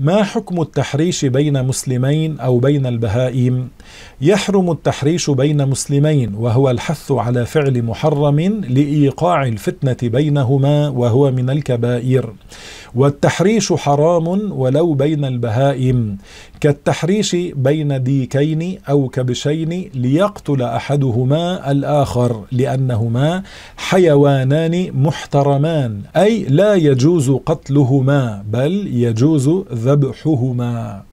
ما حكم التحريش بين مسلمين أو بين البهائم؟ يحرم التحريش بين مسلمين وهو الحث على فعل محرم لإيقاع الفتنة بينهما وهو من الكبائر والتحريش حرام ولو بين البهائم كالتحريش بين ديكين أو كبشين ليقتل أحدهما الآخر لأنهما حيوانان محترمان أي لا يجوز قتلهما بل يجوز ذبحهما